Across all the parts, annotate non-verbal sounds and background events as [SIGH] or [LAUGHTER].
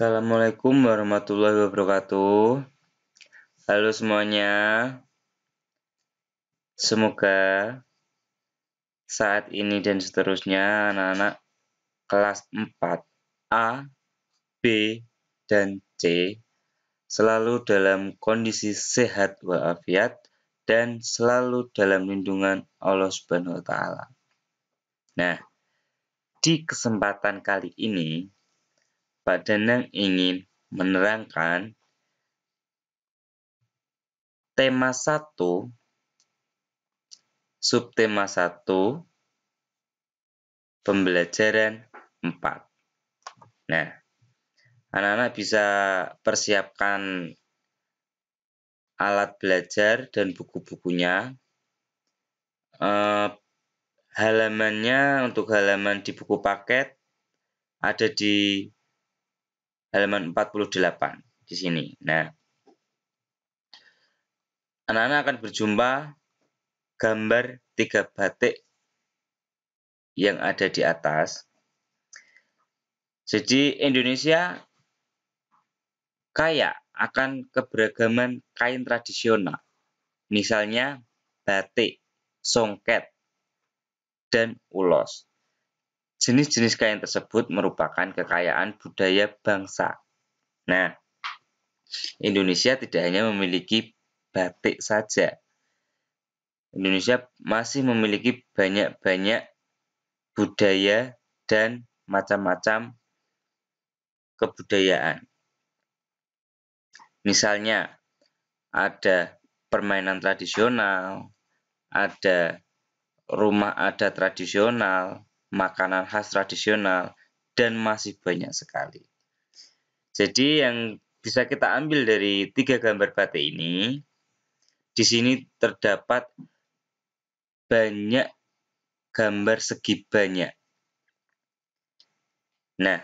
Assalamualaikum warahmatullahi wabarakatuh. Halo semuanya. Semoga saat ini dan seterusnya anak-anak kelas 4 A, B, dan C selalu dalam kondisi sehat walafiat dan selalu dalam lindungan Allah Subhanahu wa taala. Nah, di kesempatan kali ini Pak Danang ingin menerangkan tema 1 subtema 1 pembelajaran 4. Nah, anak-anak bisa persiapkan alat belajar dan buku-bukunya. Uh, halamannya untuk halaman di buku paket ada di halaman 48 di sini. Nah, anak-anak akan berjumpa gambar tiga batik yang ada di atas. Jadi Indonesia kaya akan keberagaman kain tradisional. Misalnya batik, songket, dan ulos. Jenis-jenis kain tersebut merupakan kekayaan budaya bangsa. Nah, Indonesia tidak hanya memiliki batik saja. Indonesia masih memiliki banyak-banyak budaya dan macam-macam kebudayaan. Misalnya, ada permainan tradisional, ada rumah ada tradisional, makanan khas tradisional, dan masih banyak sekali. Jadi yang bisa kita ambil dari tiga gambar batik ini, di sini terdapat banyak gambar segi banyak. Nah,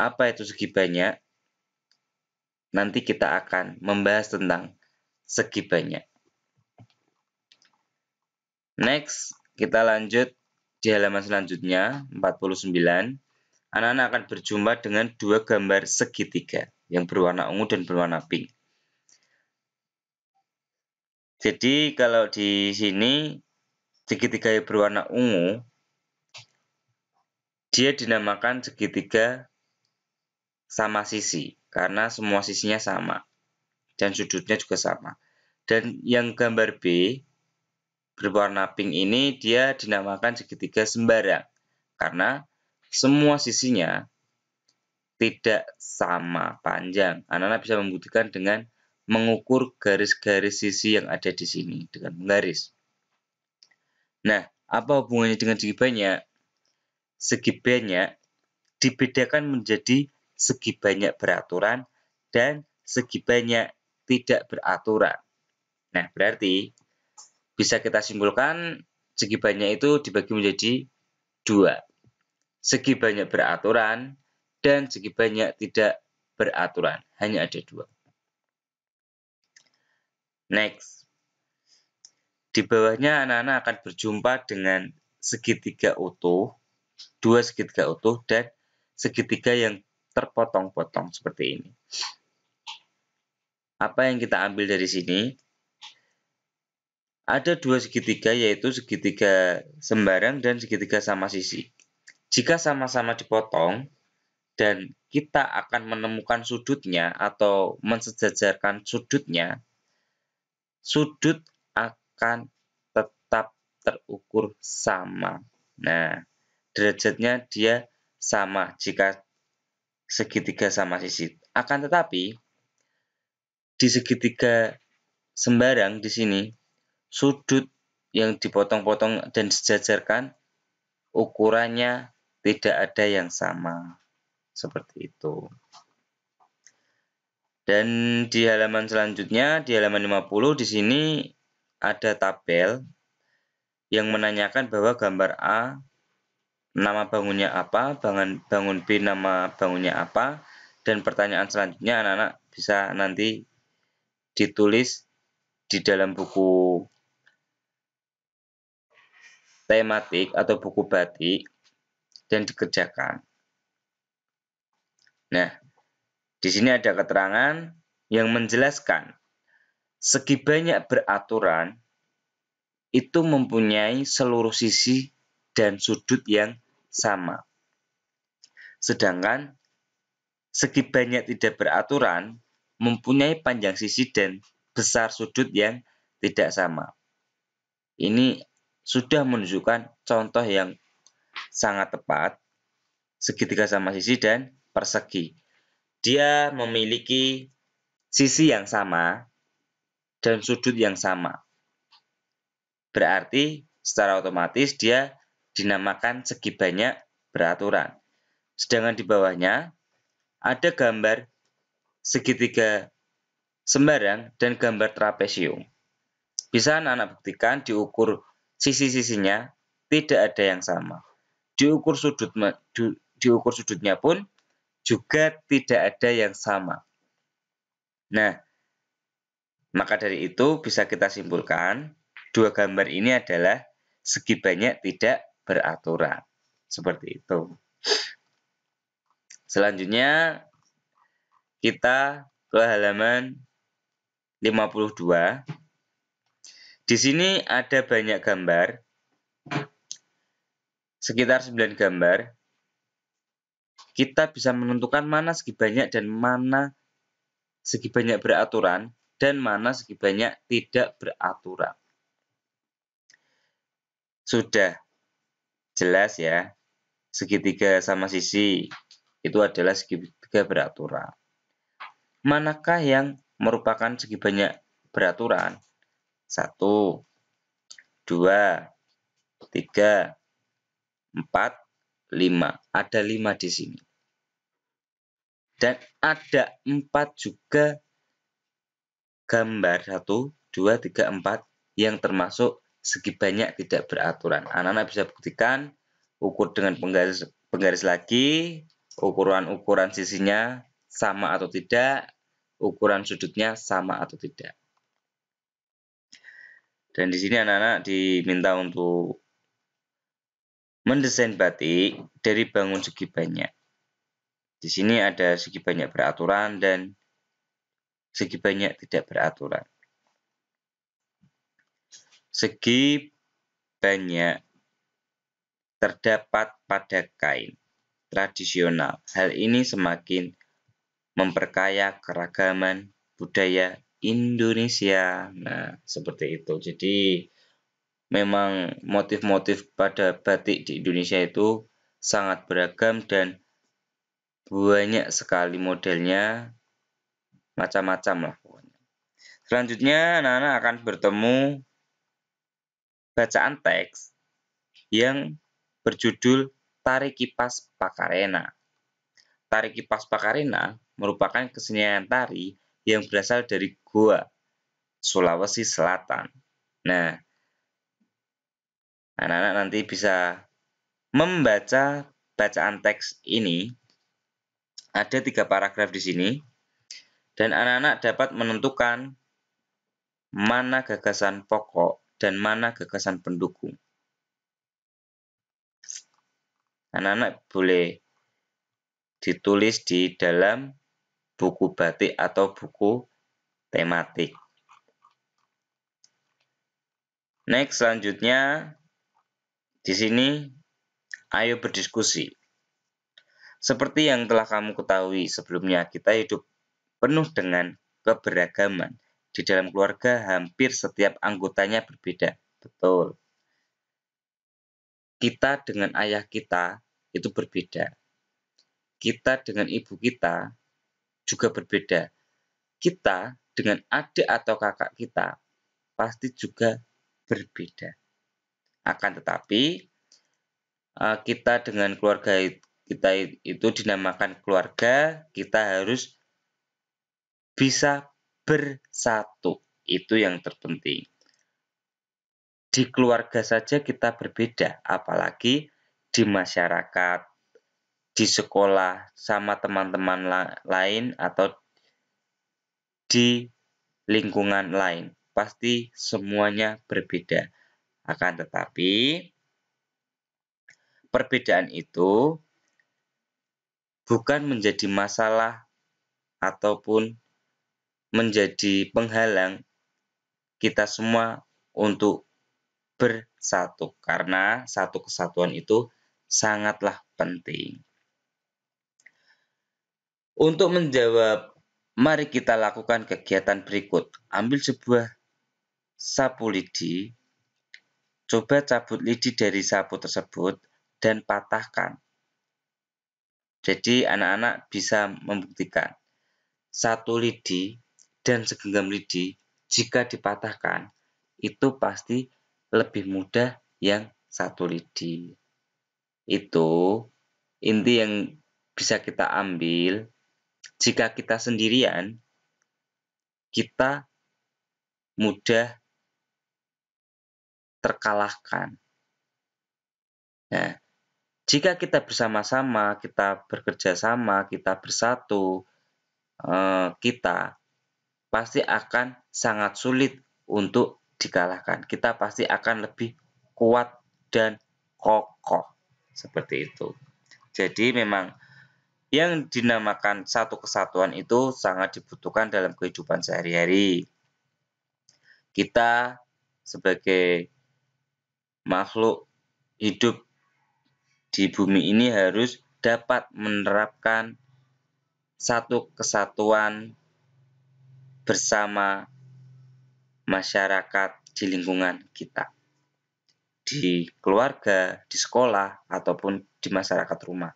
apa itu segi banyak? Nanti kita akan membahas tentang segi banyak. Next, kita lanjut di halaman selanjutnya, 49, anak-anak akan berjumpa dengan dua gambar segitiga yang berwarna ungu dan berwarna pink. Jadi kalau di sini segitiga yang berwarna ungu, dia dinamakan segitiga sama sisi karena semua sisinya sama dan sudutnya juga sama. Dan yang gambar B berwarna pink ini dia dinamakan segitiga sembarang karena semua sisinya tidak sama panjang. Anak-anak bisa membuktikan dengan mengukur garis-garis sisi yang ada di sini dengan menggaris. Nah, apa hubungannya dengan segi banyak? Segi banyak dibedakan menjadi segi banyak beraturan dan segi banyak tidak beraturan. Nah, berarti bisa kita simpulkan segi banyak itu dibagi menjadi dua. Segi banyak beraturan dan segi banyak tidak beraturan. Hanya ada dua. Next. Di bawahnya anak-anak akan berjumpa dengan segitiga utuh, dua segitiga utuh, dan segitiga yang terpotong-potong seperti ini. Apa yang kita ambil dari sini? Ada dua segitiga yaitu segitiga sembarang dan segitiga sama sisi. Jika sama-sama dipotong dan kita akan menemukan sudutnya atau mensejajarkan sudutnya, sudut akan tetap terukur sama. Nah, derajatnya dia sama jika segitiga sama sisi. Akan tetapi, di segitiga sembarang di sini sudut yang dipotong-potong dan sejajarkan ukurannya tidak ada yang sama seperti itu dan di halaman selanjutnya di halaman 50 di sini ada tabel yang menanyakan bahwa gambar A nama bangunnya apa bangun bangun B nama bangunnya apa dan pertanyaan selanjutnya anak-anak bisa nanti ditulis di dalam buku tematik atau buku batik dan dikerjakan. Nah, di sini ada keterangan yang menjelaskan segi banyak beraturan itu mempunyai seluruh sisi dan sudut yang sama. Sedangkan segi banyak tidak beraturan mempunyai panjang sisi dan besar sudut yang tidak sama. Ini sudah menunjukkan contoh yang sangat tepat segitiga sama sisi dan persegi. Dia memiliki sisi yang sama dan sudut yang sama. Berarti secara otomatis dia dinamakan segi banyak beraturan. Sedangkan di bawahnya ada gambar segitiga sembarang dan gambar trapesium. Bisa anak-anak buktikan diukur sisi-sisinya tidak ada yang sama. Diukur sudut diukur sudutnya pun juga tidak ada yang sama. Nah, maka dari itu bisa kita simpulkan dua gambar ini adalah segi banyak tidak beraturan. Seperti itu. Selanjutnya kita ke halaman 52. Di sini ada banyak gambar, sekitar 9 gambar. Kita bisa menentukan mana segi banyak dan mana segi banyak beraturan dan mana segi banyak tidak beraturan. Sudah jelas ya, segitiga sama sisi itu adalah segitiga beraturan. Manakah yang merupakan segi banyak beraturan? satu, dua, tiga, empat, lima. Ada lima di sini. Dan ada empat juga gambar satu, dua, tiga, empat yang termasuk segi banyak tidak beraturan. Anak-anak bisa buktikan ukur dengan penggaris, penggaris lagi, ukuran-ukuran sisinya sama atau tidak, ukuran sudutnya sama atau tidak. Dan di sini anak-anak diminta untuk mendesain batik dari bangun segi banyak. Di sini ada segi banyak beraturan dan segi banyak tidak beraturan. Segi banyak terdapat pada kain tradisional. Hal ini semakin memperkaya keragaman budaya Indonesia. Nah, seperti itu. Jadi memang motif-motif pada batik di Indonesia itu sangat beragam dan banyak sekali modelnya macam-macam lah pokoknya. Selanjutnya anak-anak akan bertemu bacaan teks yang berjudul Tari Kipas Pakarena. Tari Kipas Pakarena merupakan kesenian tari yang berasal dari Goa, Sulawesi Selatan. Nah, anak-anak nanti bisa membaca bacaan teks ini. Ada tiga paragraf di sini. Dan anak-anak dapat menentukan mana gagasan pokok dan mana gagasan pendukung. Anak-anak boleh ditulis di dalam buku batik atau buku tematik. Next, selanjutnya di sini ayo berdiskusi. Seperti yang telah kamu ketahui sebelumnya, kita hidup penuh dengan keberagaman. Di dalam keluarga hampir setiap anggotanya berbeda. Betul. Kita dengan ayah kita itu berbeda. Kita dengan ibu kita juga berbeda. Kita dengan adik atau kakak kita pasti juga berbeda. Akan tetapi, eh, kita dengan keluarga kita itu dinamakan keluarga, kita harus bisa bersatu. Itu yang terpenting. Di keluarga saja kita berbeda, apalagi di masyarakat, di sekolah sama teman-teman la lain atau di lingkungan lain. Pasti semuanya berbeda. Akan tetapi, perbedaan itu bukan menjadi masalah ataupun menjadi penghalang kita semua untuk bersatu karena satu kesatuan itu sangatlah penting. Untuk menjawab, mari kita lakukan kegiatan berikut. Ambil sebuah sapu lidi, coba cabut lidi dari sapu tersebut, dan patahkan. Jadi anak-anak bisa membuktikan satu lidi dan segenggam lidi jika dipatahkan itu pasti lebih mudah yang satu lidi. Itu inti yang bisa kita ambil jika kita sendirian, kita mudah terkalahkan. Nah, jika kita bersama-sama, kita bekerja sama, kita bersatu, eh, kita pasti akan sangat sulit untuk dikalahkan. Kita pasti akan lebih kuat dan kokoh seperti itu. Jadi memang yang dinamakan satu kesatuan itu sangat dibutuhkan dalam kehidupan sehari-hari. Kita sebagai makhluk hidup di bumi ini harus dapat menerapkan satu kesatuan bersama masyarakat di lingkungan kita. Di keluarga, di sekolah, ataupun di masyarakat rumah.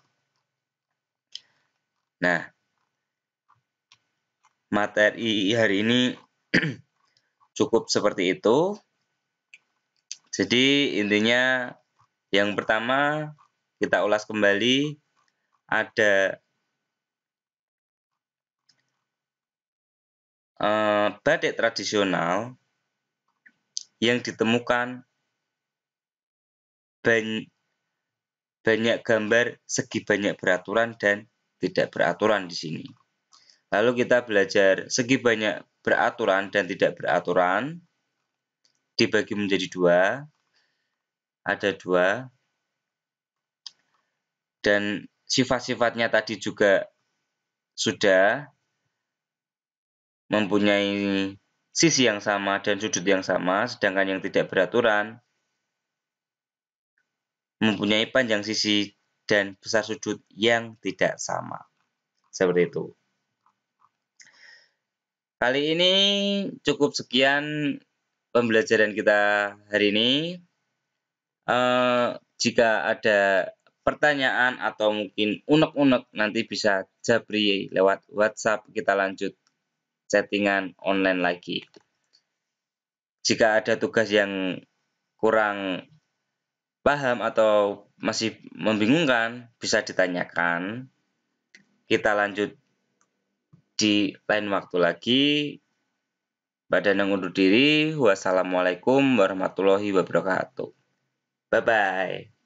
Nah, materi hari ini [CLEARS THROAT] cukup seperti itu. Jadi intinya yang pertama kita ulas kembali ada eh, batik tradisional yang ditemukan banyak gambar segi banyak beraturan dan tidak beraturan di sini. Lalu kita belajar segi banyak beraturan dan tidak beraturan dibagi menjadi dua. Ada dua. Dan sifat-sifatnya tadi juga sudah mempunyai sisi yang sama dan sudut yang sama, sedangkan yang tidak beraturan mempunyai panjang sisi dan besar sudut yang tidak sama. Seperti itu. Kali ini cukup sekian pembelajaran kita hari ini. Uh, jika ada pertanyaan atau mungkin unek-unek nanti bisa jabri lewat WhatsApp kita lanjut chattingan online lagi. Jika ada tugas yang kurang paham atau masih membingungkan, bisa ditanyakan. Kita lanjut di lain waktu lagi. Badan yang undur diri. Wassalamualaikum warahmatullahi wabarakatuh. Bye-bye.